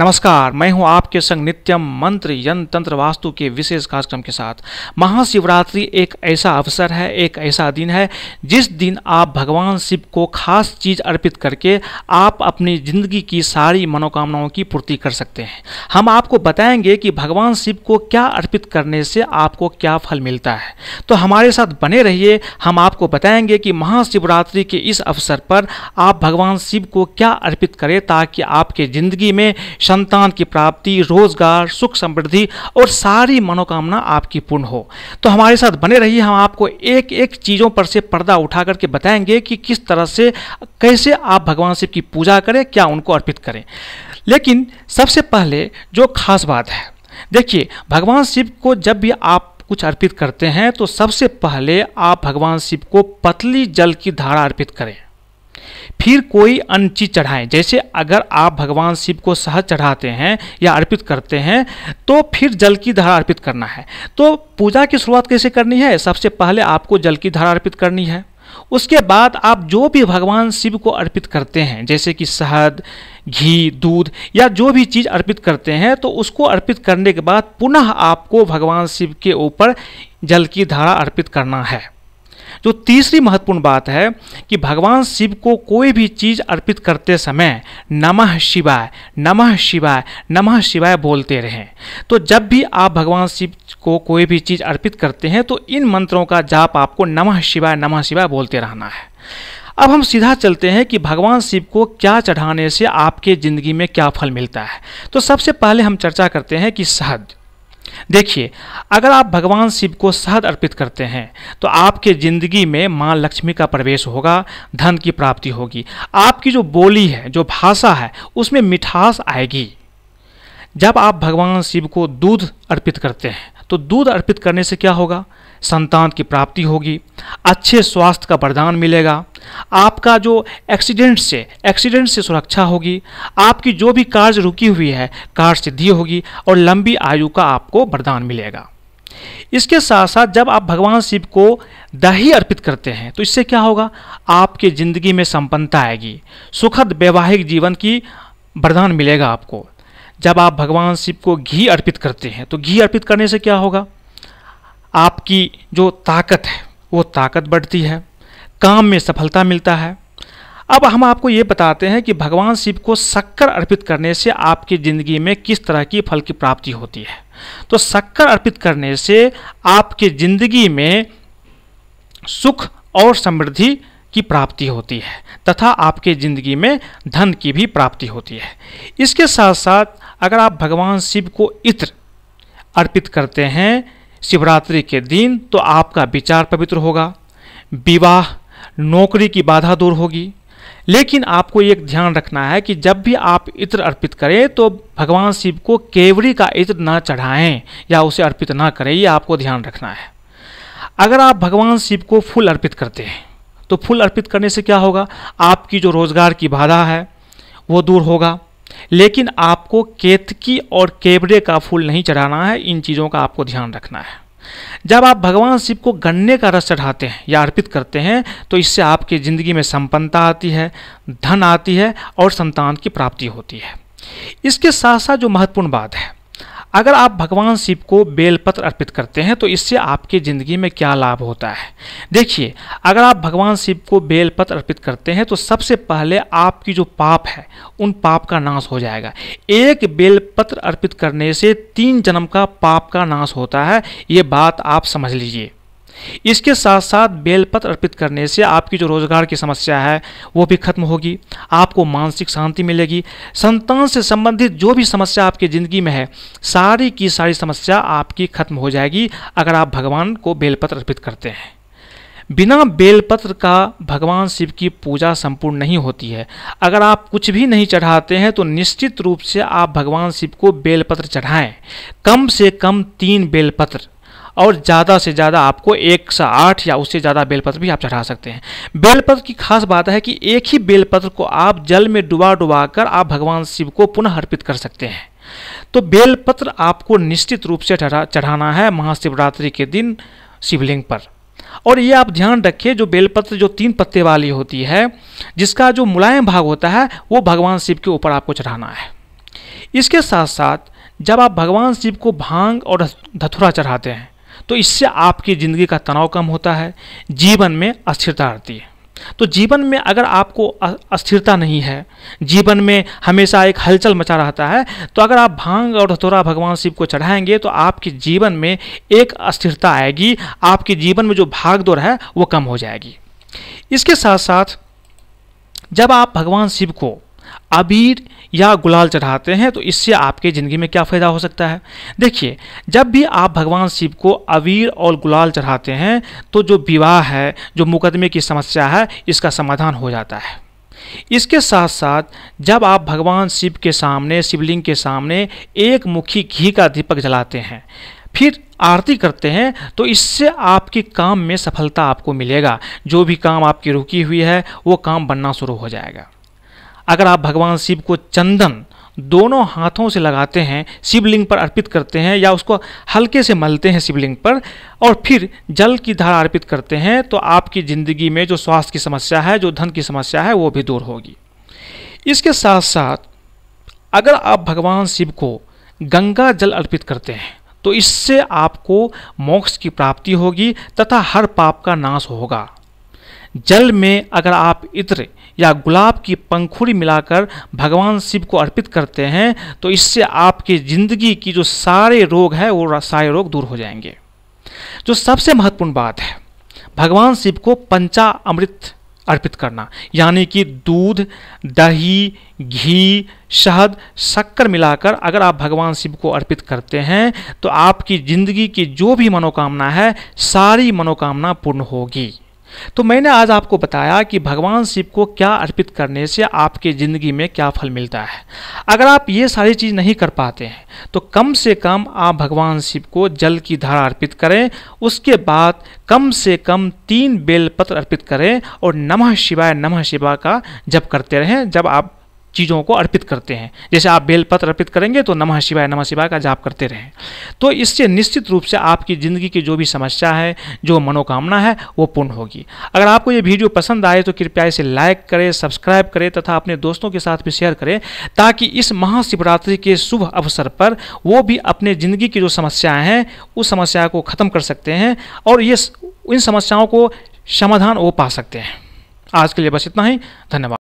नमस्कार मैं हूं आपके संग नित्यम मंत्र यंत्र तंत्र वास्तु के विशेष कार्यक्रम के साथ महाशिवरात्रि एक ऐसा अवसर है एक ऐसा दिन है जिस दिन आप भगवान शिव को खास चीज अर्पित करके आप अपनी जिंदगी की सारी मनोकामनाओं की पूर्ति कर सकते हैं हम आपको बताएंगे कि भगवान शिव को क्या अर्पित करने से आपको क्या फल मिलता है तो हमारे साथ बने रहिए हम आपको बताएंगे कि महाशिवरात्रि के इस अवसर पर आप भगवान शिव को क्या अर्पित करें ताकि आपके जिंदगी में संतान की प्राप्ति रोजगार सुख समृद्धि और सारी मनोकामना आपकी पूर्ण हो तो हमारे साथ बने रहिए हम आपको एक एक चीज़ों पर से पर्दा उठा करके बताएंगे कि किस तरह से कैसे आप भगवान शिव की पूजा करें क्या उनको अर्पित करें लेकिन सबसे पहले जो खास बात है देखिए भगवान शिव को जब भी आप कुछ अर्पित करते हैं तो सबसे पहले आप भगवान शिव को पतली जल की धारा अर्पित करें फिर कोई अन्य चीज चढ़ाएं जैसे अगर आप भगवान शिव को सहज चढ़ाते हैं या अर्पित करते हैं तो फिर जल की धारा अर्पित करना है तो पूजा की शुरुआत कैसे करनी है सबसे पहले आपको जल की धारा अर्पित करनी है उसके बाद आप जो भी भगवान शिव को अर्पित करते हैं जैसे कि शहद घी दूध या जो भी चीज़ अर्पित करते हैं तो उसको अर्पित करने के बाद पुनः आपको भगवान शिव के ऊपर जल की धारा अर्पित करना है जो तो तीसरी महत्वपूर्ण बात है कि भगवान शिव को कोई भी चीज़ अर्पित करते समय नमः शिवाय नमः शिवाय नमः शिवाय बोलते रहें तो जब भी आप भगवान शिव को कोई भी चीज़ अर्पित करते हैं तो इन मंत्रों का जाप आपको नमः शिवाय नमः शिवाय बोलते रहना है अब हम सीधा चलते हैं कि भगवान शिव को क्या चढ़ाने से आपके ज़िंदगी में क्या फल मिलता है तो सबसे पहले हम चर्चा करते हैं कि शहद देखिए अगर आप भगवान शिव को शहद अर्पित करते हैं तो आपके ज़िंदगी में माँ लक्ष्मी का प्रवेश होगा धन की प्राप्ति होगी आपकी जो बोली है जो भाषा है उसमें मिठास आएगी जब आप भगवान शिव को दूध अर्पित करते हैं तो दूध अर्पित करने से क्या होगा संतान की प्राप्ति होगी अच्छे स्वास्थ्य का वरदान मिलेगा आपका जो एक्सीडेंट से एक्सीडेंट से सुरक्षा होगी आपकी जो भी कार्य रुकी हुई है कार्य सिद्धि होगी और लंबी आयु का आपको वरदान मिलेगा इसके साथ साथ जब आप भगवान शिव को दही अर्पित करते हैं तो इससे क्या होगा आपके ज़िंदगी में संपन्नता आएगी सुखद वैवाहिक जीवन की वरदान मिलेगा आपको जब आप भगवान शिव को घी अर्पित करते हैं तो घी अर्पित करने से क्या होगा आपकी जो ताकत है वो ताकत बढ़ती है काम में सफलता मिलता है अब हम आपको ये बताते हैं कि भगवान शिव को शक्कर अर्पित करने से आपकी ज़िंदगी में किस तरह की फल की प्राप्ति होती है तो शक्कर अर्पित करने से आपके ज़िंदगी में सुख और समृद्धि की प्राप्ति होती है तथा आपके ज़िंदगी में धन की भी प्राप्ति होती है इसके साथ साथ अगर आप भगवान शिव को इत्र अर्पित करते हैं शिवरात्रि के दिन तो आपका विचार पवित्र होगा विवाह नौकरी की बाधा दूर होगी लेकिन आपको एक ध्यान रखना है कि जब भी आप इत्र अर्पित करें तो भगवान शिव को केवरी का इत्र ना चढ़ाएं या उसे अर्पित ना करें ये आपको ध्यान रखना है अगर आप भगवान शिव को फूल अर्पित करते हैं तो फूल अर्पित करने से क्या होगा आपकी जो रोज़गार की बाधा है वो दूर होगा लेकिन आपको केतकी और केवड़े का फूल नहीं चढ़ाना है इन चीज़ों का आपको ध्यान रखना है जब आप भगवान शिव को गन्ने का रस चढ़ाते हैं या अर्पित करते हैं तो इससे आपकी ज़िंदगी में संपन्नता आती है धन आती है और संतान की प्राप्ति होती है इसके साथ साथ जो महत्वपूर्ण बात है अगर आप भगवान शिव को बेलपत्र अर्पित करते हैं तो इससे आपकी ज़िंदगी में क्या लाभ होता है देखिए अगर आप भगवान शिव को बेलपत्र अर्पित करते हैं तो सबसे पहले आपकी जो पाप है उन पाप का नाश हो जाएगा एक बेलपत्र अर्पित करने से तीन जन्म का पाप का नाश होता है ये बात आप समझ लीजिए इसके साथ साथ बेलपत्र अर्पित करने से आपकी जो रोजगार की समस्या है वो भी खत्म होगी आपको मानसिक शांति मिलेगी संतान से संबंधित जो भी समस्या आपकी ज़िंदगी में है सारी की सारी समस्या आपकी खत्म हो जाएगी अगर आप भगवान को बेलपत्र अर्पित करते हैं बिना बेलपत्र का भगवान शिव की पूजा संपूर्ण नहीं होती है अगर आप कुछ भी नहीं चढ़ाते हैं तो निश्चित रूप से आप भगवान शिव को बेलपत्र चढ़ाएं कम से कम तीन बेलपत्र और ज़्यादा से ज़्यादा आपको एक से आठ या उससे ज़्यादा बेलपत्र भी आप चढ़ा सकते हैं बेलपत्र की खास बात है कि एक ही बेलपत्र को आप जल में डुबा डुबा कर आप भगवान शिव को पुनः अर्पित कर सकते हैं तो बेलपत्र आपको निश्चित रूप से चढ़ाना है महाशिवरात्रि के दिन शिवलिंग पर और ये आप ध्यान रखिए जो बेलपत्र जो तीन पत्ते वाली होती है जिसका जो मुलायम भाग होता है वो भगवान शिव के ऊपर आपको चढ़ाना है इसके साथ साथ जब आप भगवान शिव को भांग और धथुरा चढ़ाते हैं तो इससे आपकी ज़िंदगी का तनाव कम होता है जीवन में अस्थिरता आती है तो जीवन में अगर आपको अस्थिरता नहीं है जीवन में हमेशा एक हलचल मचा रहता है तो अगर आप भांग और धतोरा भगवान शिव को चढ़ाएंगे तो आपके जीवन में एक अस्थिरता आएगी आपके जीवन में जो भाग दौड़ है वो कम हो जाएगी इसके साथ साथ जब आप भगवान शिव को अबीर या गुलाल चढ़ाते हैं तो इससे आपके ज़िंदगी में क्या फ़ायदा हो सकता है देखिए जब भी आप भगवान शिव को अवीर और गुलाल चढ़ाते हैं तो जो विवाह है जो मुकदमे की समस्या है इसका समाधान हो जाता है इसके साथ साथ जब आप भगवान शिव के सामने शिवलिंग के सामने एक मुखी घी का दीपक जलाते हैं फिर आरती करते हैं तो इससे आपके काम में सफलता आपको मिलेगा जो भी काम आपकी रुकी हुई है वो काम बनना शुरू हो जाएगा अगर आप भगवान शिव को चंदन दोनों हाथों से लगाते हैं शिवलिंग पर अर्पित करते हैं या उसको हल्के से मलते हैं शिवलिंग पर और फिर जल की धारा अर्पित करते हैं तो आपकी ज़िंदगी में जो स्वास्थ्य की समस्या है जो धन की समस्या है वो भी दूर होगी इसके साथ साथ अगर आप भगवान शिव को गंगा जल अर्पित करते हैं तो इससे आपको मोक्ष की प्राप्ति होगी तथा हर पाप का नाश होगा जल में अगर आप इत्र या गुलाब की पंखुड़ी मिलाकर भगवान शिव को अर्पित करते हैं तो इससे आपकी ज़िंदगी की जो सारे रोग हैं वो सारे रोग दूर हो जाएंगे जो सबसे महत्वपूर्ण बात है भगवान शिव को पंचा अमृत अर्पित करना यानी कि दूध दही घी शहद शक्कर मिलाकर अगर आप भगवान शिव को अर्पित करते हैं तो आपकी ज़िंदगी की जो भी मनोकामना है सारी मनोकामना पूर्ण होगी तो मैंने आज आपको बताया कि भगवान शिव को क्या अर्पित करने से आपके ज़िंदगी में क्या फल मिलता है अगर आप ये सारी चीज़ नहीं कर पाते हैं तो कम से कम आप भगवान शिव को जल की धारा अर्पित करें उसके बाद कम से कम तीन बेलपत्र अर्पित करें और नमः शिवाय नमः शिवाय का जप करते रहें जब आप चीज़ों को अर्पित करते हैं जैसे आप बेलपत्र अर्पित करेंगे तो नमः शिवाय नमः शिवाय का जाप करते रहें तो इससे निश्चित रूप से आपकी ज़िंदगी की जो भी समस्या है जो मनोकामना है वो पूर्ण होगी अगर आपको ये वीडियो पसंद आए तो कृपया इसे लाइक करें सब्सक्राइब करें तथा अपने दोस्तों के साथ भी शेयर करें ताकि इस महाशिवरात्रि के शुभ अवसर पर वो भी अपने ज़िंदगी की जो समस्याएँ हैं उस समस्या को ख़त्म कर सकते हैं और ये इन समस्याओं को समाधान वो पा सकते हैं आज के लिए बस इतना ही धन्यवाद